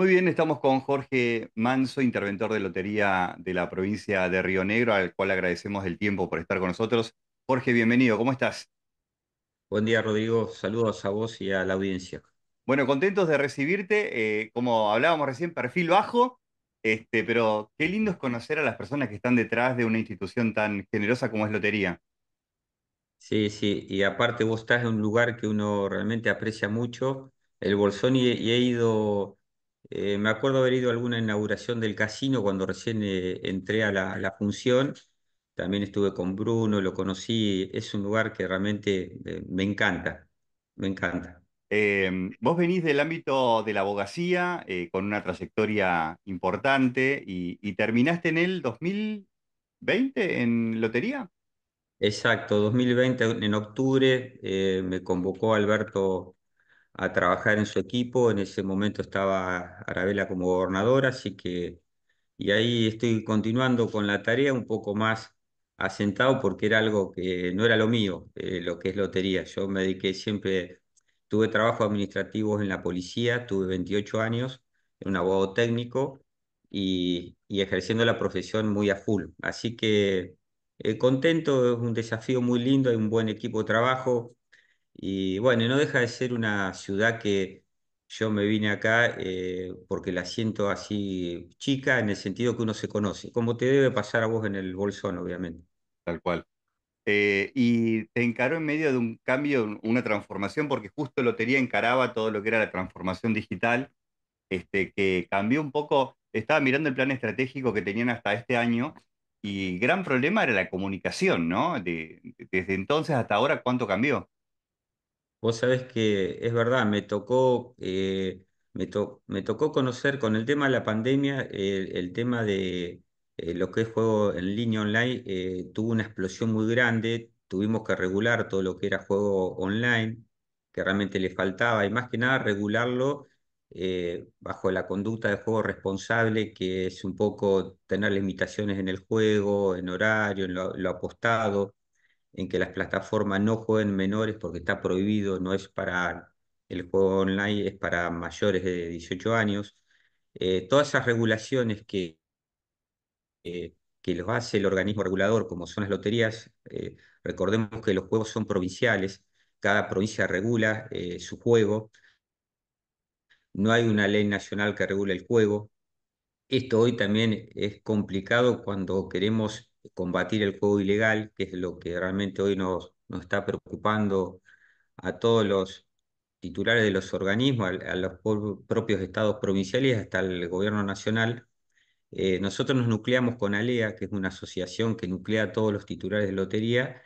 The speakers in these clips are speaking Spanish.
Muy bien, estamos con Jorge Manso, interventor de lotería de la provincia de Río Negro, al cual agradecemos el tiempo por estar con nosotros. Jorge, bienvenido, ¿cómo estás? Buen día, Rodrigo. Saludos a vos y a la audiencia. Bueno, contentos de recibirte. Eh, como hablábamos recién, perfil bajo, este, pero qué lindo es conocer a las personas que están detrás de una institución tan generosa como es Lotería. Sí, sí, y aparte vos estás en un lugar que uno realmente aprecia mucho, el Bolsón, y he ido eh, me acuerdo haber ido a alguna inauguración del casino cuando recién eh, entré a la, función. También estuve con Bruno, lo conocí. Es un lugar que realmente eh, me encanta, me encanta. Em, vos venís del ámbito de la abogacía con una trayectoria importante y, y, terminaste en el 2020 en lotería. Exacto, 2020 en octubre me convocó Alberto a trabajar en su equipo. En ese momento estaba Arabela como gobernadora, así que y ahí estoy continuando con la tarea un poco más asentado porque era algo que no era lo mío, eh, lo que es lotería. Yo me dediqué siempre, tuve trabajo administrativos en la policía, tuve 28 años, un abogado técnico y, y ejerciendo la profesión muy a full. Así que eh, contento, es un desafío muy lindo, hay un buen equipo de trabajo, y bueno, no deja de ser una ciudad que yo me vine acá eh, porque la siento así chica en el sentido que uno se conoce, como te debe pasar a vos en el Bolsón, obviamente. Tal cual. Eh, y te encaró en medio de un cambio, una transformación, porque justo Lotería encaraba todo lo que era la transformación digital, este, que cambió un poco, estaba mirando el plan estratégico que tenían hasta este año y gran problema era la comunicación, ¿no? desde entonces hasta ahora, ¿cuánto cambió? Vos sabés que es verdad, me tocó, eh, me tocó conocer con el tema de la pandemia, el tema de eh, lo que es juego en línea online, eh, tuvo una explosión muy grande, tuvimos que regular todo lo que era juego online, que realmente le faltaba, y más que nada regularlo bajo la conducta de juego responsable, que es un poco tener limitaciones en el juego, en horario, en lo apostado en que las plataformas no jueguen menores porque está prohibido, no es para el juego online, es para mayores de 18 años. Eh, todas esas regulaciones que, eh, que los hace el organismo regulador, como son las loterías, eh, recordemos que los juegos son provinciales, cada provincia regula su juego, no hay una ley nacional que regule el juego. Esto hoy también es complicado cuando queremos combatir el juego ilegal, que es lo que realmente hoy nos, nos está preocupando a todos los titulares de los organismos, a, los propios estados provinciales, hasta el gobierno nacional. Eh, nosotros nos nucleamos con ALEA, que es una asociación que nuclea a todos los titulares de lotería,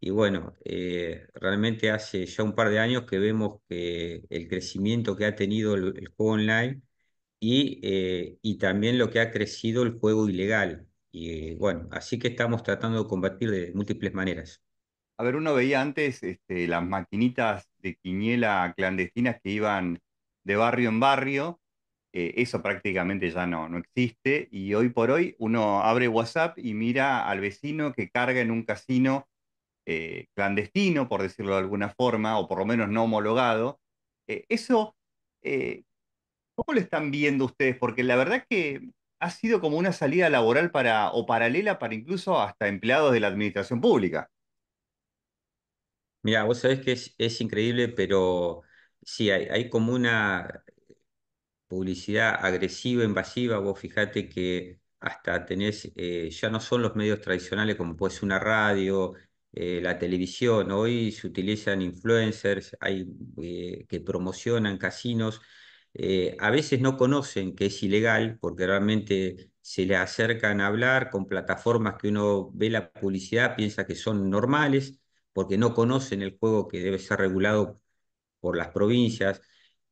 y bueno, eh, realmente hace ya un par de años que vemos que el crecimiento que ha tenido el, juego online eh, y también lo que ha crecido el juego ilegal. Y bueno, así que estamos tratando de combatir de múltiples maneras. A ver, uno veía antes este, las maquinitas de quiniela clandestinas que iban de barrio en barrio. Eh, eso prácticamente ya no, no existe. Y hoy por hoy uno abre WhatsApp y mira al vecino que carga en un casino eh, clandestino, por decirlo de alguna forma, o por lo menos no homologado. Eh, eso, ¿cómo lo están viendo ustedes? Porque la verdad que ha sido como una salida laboral para, o paralela para incluso hasta empleados de la administración pública. Mira, vos sabés que es, increíble, pero sí, hay, como una publicidad agresiva, invasiva. Vos fijate que hasta tenés, eh, ya no son los medios tradicionales como puede ser una radio, eh, la televisión. Hoy se utilizan influencers hay, eh, que promocionan casinos eh, a veces no conocen que es ilegal porque realmente se le acercan a hablar con plataformas que uno ve la publicidad, piensa que son normales, porque no conocen el juego que debe ser regulado por las provincias.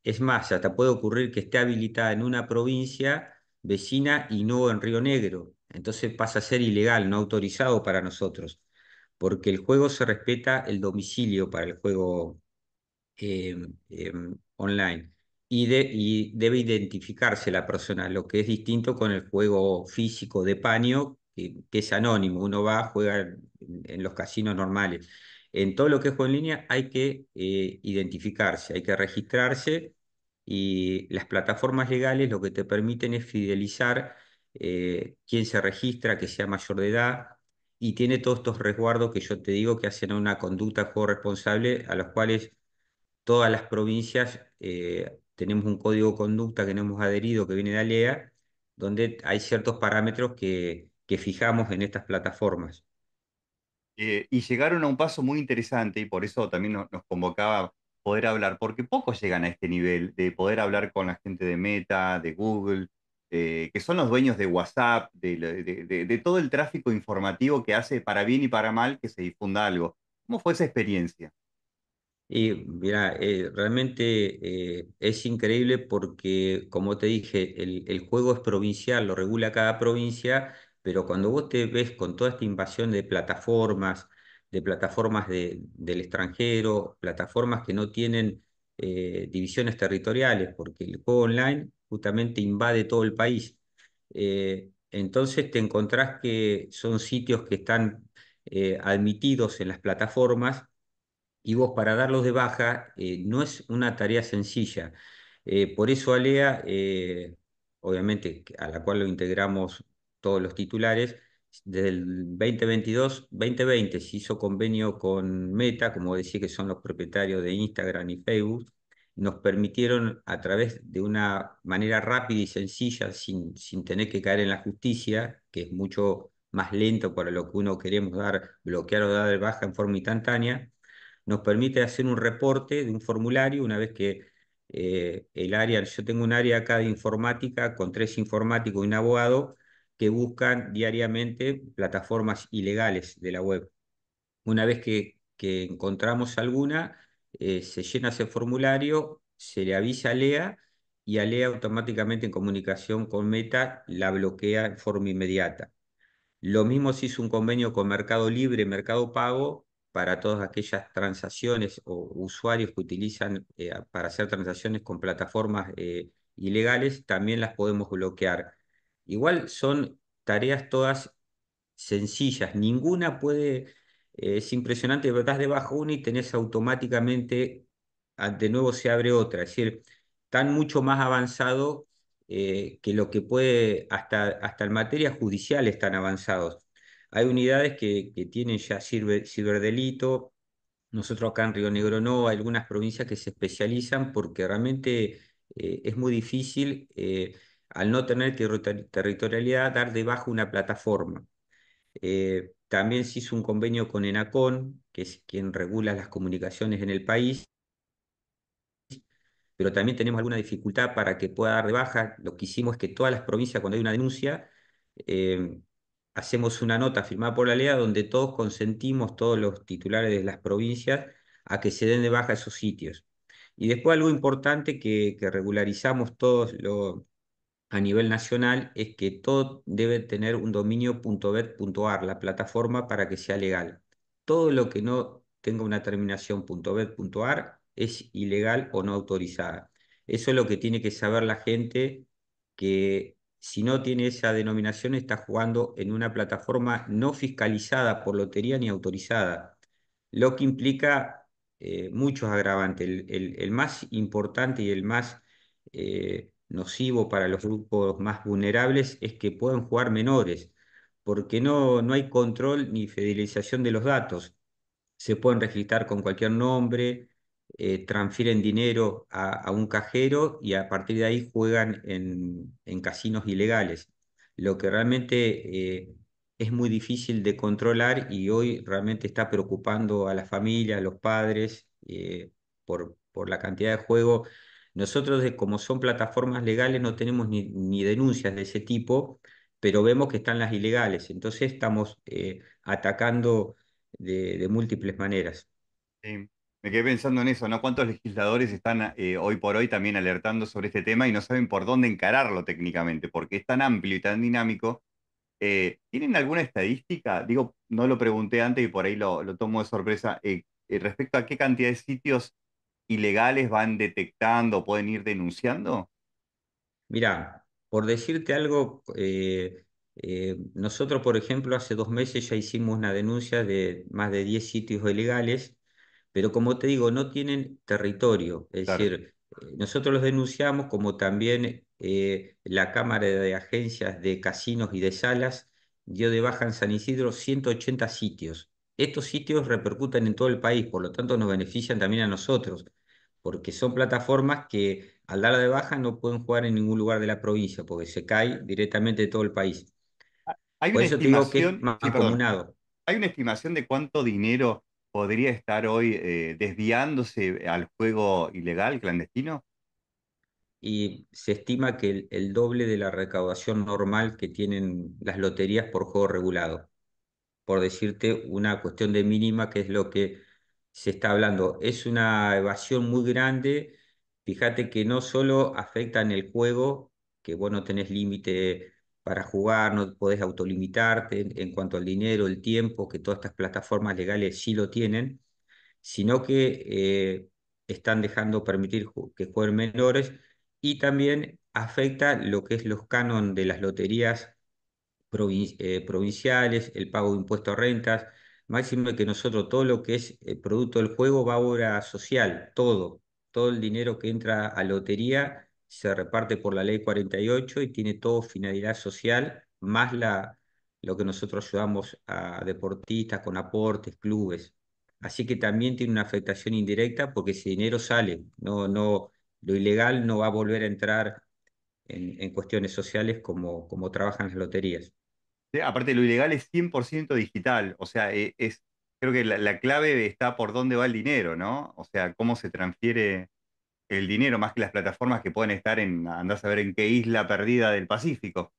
Es más, hasta puede ocurrir que esté habilitada en una provincia vecina y no en Río Negro. Entonces pasa a ser ilegal, no autorizado para nosotros, porque el juego se respeta el domicilio para el juego em, em, online y, de, debe identificarse la persona, lo que es distinto con el juego físico de paño, que, es anónimo, uno va, a jugar en, los casinos normales. En todo lo que es juego en línea hay que eh, identificarse, hay que registrarse y las plataformas legales lo que te permiten es fidelizar eh, quién se registra, que sea mayor de edad, y tiene todos estos resguardos que yo te digo que hacen una conducta juego responsable, a los cuales todas las provincias eh, tenemos un código de conducta que no hemos adherido, que viene de ALEA, donde hay ciertos parámetros que, fijamos en estas plataformas. Eh, y llegaron a un paso muy interesante, y por eso también nos, convocaba poder hablar, porque pocos llegan a este nivel de poder hablar con la gente de Meta, de Google, eh, que son los dueños de WhatsApp, de, todo el tráfico informativo que hace para bien y para mal que se difunda algo. ¿Cómo fue esa experiencia? Y mira, eh, realmente eh, es increíble porque, como te dije, el, juego es provincial, lo regula cada provincia, pero cuando vos te ves con toda esta invasión de plataformas, de plataformas del extranjero, plataformas que no tienen eh, divisiones territoriales, porque el juego online justamente invade todo el país. entonces te encontrás que son sitios que están admitidos en las plataformas y vos para darlos de baja eh, no es una tarea sencilla. Eh, por eso Alea, eh, obviamente a la cual lo integramos todos los titulares, desde el 2022-2020 se hizo convenio con Meta, como decía que son los propietarios de Instagram y Facebook, nos permitieron a través de una manera rápida y sencilla, sin, sin tener que caer en la justicia, que es mucho más lento para lo que uno queremos dar, bloquear o dar de baja en forma instantánea, nos permite hacer un reporte de un formulario una vez que eh, el área, yo tengo un área acá de informática con tres informáticos y un abogado que buscan diariamente plataformas ilegales de la web. Una vez que, encontramos alguna, eh, se llena ese formulario, se le avisa a Lea y a LEA automáticamente en comunicación con Meta la bloquea en forma inmediata. Lo mismo se hizo un convenio con Mercado Libre, Mercado Pago, para todas aquellas transacciones o usuarios que utilizan eh, para hacer transacciones con plataformas eh, ilegales, también las podemos bloquear. Igual son tareas todas sencillas, ninguna puede, eh, es impresionante, pero estás debajo una y tenés automáticamente, ah, de nuevo se abre otra, es decir, tan mucho más avanzado que lo que puede, hasta, hasta en materia judicial están avanzados hay unidades que, tienen ya ciberdelito, nosotros acá en Río Negro no, hay algunas provincias que se especializan porque realmente eh, es muy difícil, eh, al no tener territorialidad, dar de una plataforma. Eh, también se hizo un convenio con ENACON, que es quien regula las comunicaciones en el país, pero también tenemos alguna dificultad para que pueda dar de baja. Lo que hicimos es que todas las provincias, cuando hay una denuncia, hacemos una nota firmada por la LEA donde todos consentimos, todos los titulares de las provincias, a que se den de baja esos sitios. Y después algo importante que, regularizamos todos a nivel nacional es que todo debe tener un dominio la plataforma, para que sea legal. Todo lo que no tenga una terminación .bet.ar es ilegal o no autorizada. Eso es lo que tiene que saber la gente que si no tiene esa denominación, está jugando en una plataforma no fiscalizada por lotería ni autorizada, lo que implica eh, muchos agravantes. El, más importante y el más eh, nocivo para los grupos más vulnerables es que pueden jugar menores, porque no, no hay control ni fidelización de los datos. Se pueden registrar con cualquier nombre, eh, transfieren dinero a, un cajero y a partir de ahí juegan en, casinos ilegales. Lo que realmente eh, es muy difícil de controlar y hoy realmente está preocupando a la familia, a los padres, eh, por, por, la cantidad de juego. Nosotros, como son plataformas legales, no tenemos ni, denuncias de ese tipo, pero vemos que están las ilegales. Entonces estamos atacando de, de múltiples maneras. Sí. Me quedé pensando en eso, ¿no? ¿Cuántos legisladores están eh, hoy por hoy también alertando sobre este tema y no saben por dónde encararlo técnicamente? Porque es tan amplio y tan dinámico. Eh, ¿Tienen alguna estadística? Digo, no lo pregunté antes y por ahí lo, tomo de sorpresa. Eh, respecto a qué cantidad de sitios ilegales van detectando, pueden ir denunciando? Mira, por decirte algo, nosotros, por ejemplo, hace dos meses ya hicimos una denuncia de más de 10 sitios ilegales pero como te digo, no tienen territorio. Es decir, eh, nosotros los denunciamos como también eh, la Cámara de Agencias de Casinos y de Salas dio de baja en San Isidro 180 sitios. Estos sitios repercuten en todo el país, por lo tanto nos benefician también a nosotros, porque son plataformas que al dar de baja no pueden jugar en ningún lugar de la provincia, porque se cae directamente todo el país. Ah, hay una estimación, Hay una estimación de cuánto dinero podría estar hoy eh, desviándose al juego ilegal, clandestino? Y se estima que el, doble de la recaudación normal que tienen las loterías por juego regulado. Por decirte una cuestión de mínima, que es lo que se está hablando. Es una evasión muy grande. Fíjate que no solo afecta en el juego, que vos no tenés límite para jugar, no podés autolimitarte en cuanto al dinero, el tiempo, que todas estas plataformas legales sí lo tienen, sino que eh, están dejando permitir que jueguen menores y también afecta lo que es los canon de las loterías eh, provinciales, el pago de impuestos a rentas, máximo que nosotros todo lo que es eh, producto del juego va a obra social, todo, todo el dinero que entra a lotería se reparte por la ley 48 y tiene todo finalidad social, más la, lo que nosotros ayudamos a deportistas con aportes, clubes. Así que también tiene una afectación indirecta porque ese dinero sale, no, no, lo ilegal no va a volver a entrar en, cuestiones sociales como, como trabajan las loterías. aparte, lo ilegal es 100% digital, o sea, e, es, creo que la, la, clave está por dónde va el dinero, ¿no? O sea, cómo se transfiere el dinero, más que las plataformas que pueden estar en, andar a saber en qué isla perdida del Pacífico.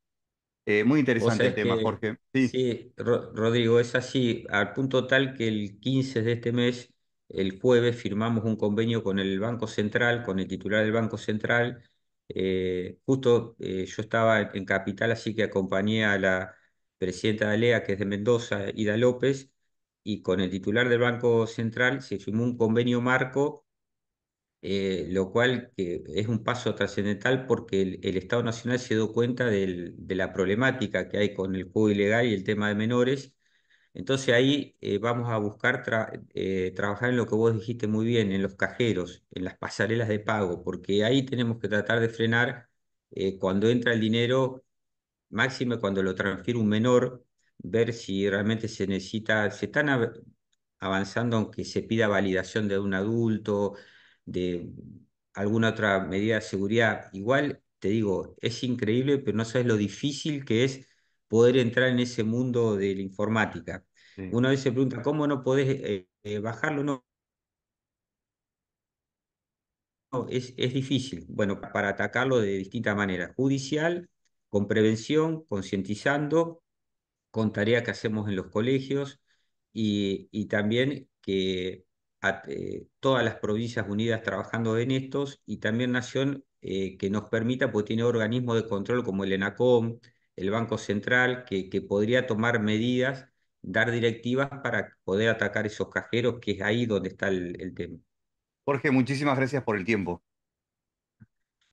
Eh, muy interesante el tema, Jorge. Sí, Rodrigo, es así, al punto tal que el 15 de este mes, el jueves, firmamos un convenio con el Banco Central, con el titular del Banco Central. Eh, justo eh, yo estaba en Capital, así que acompañé a la presidenta de ALEA, que es de Mendoza, Ida López, y con el titular del Banco Central se firmó un convenio marco eh, lo cual que es un paso trascendental porque el, Estado Nacional se dio cuenta de la problemática que hay con el juego ilegal y el tema de menores. Entonces ahí eh, vamos a buscar eh, trabajar en lo que vos dijiste muy bien, en los cajeros, en las pasarelas de pago, porque ahí tenemos que tratar de frenar cuando entra el dinero, máximo cuando lo transfiere un menor, ver si realmente se necesita, se están avanzando aunque se pida validación de un adulto, de alguna otra medida de seguridad. Igual, te digo, es increíble, pero no sabes lo difícil que es poder entrar en ese mundo de la informática. Una vez se pregunta, ¿cómo no podés eh, eh, bajarlo? No, es, es, difícil. Bueno, para atacarlo de distintas maneras, judicial, con prevención, concientizando, con tarea que hacemos en los colegios y, y también que a, eh, todas las provincias unidas trabajando en estos y también nación eh, que nos permita, porque tiene organismos de control como el ENACOM, el Banco Central, que, que podría tomar medidas, dar directivas para poder atacar esos cajeros, que es ahí donde está el, tema. Jorge, muchísimas gracias por el tiempo.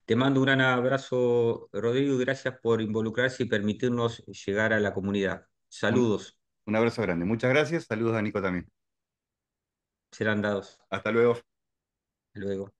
Te mando un gran abrazo, Rodrigo, y gracias por involucrarse y permitirnos llegar a la comunidad. Saludos. Un, un abrazo grande. Muchas gracias. Saludos a Nico también serán dados. Hasta luego. Hasta luego.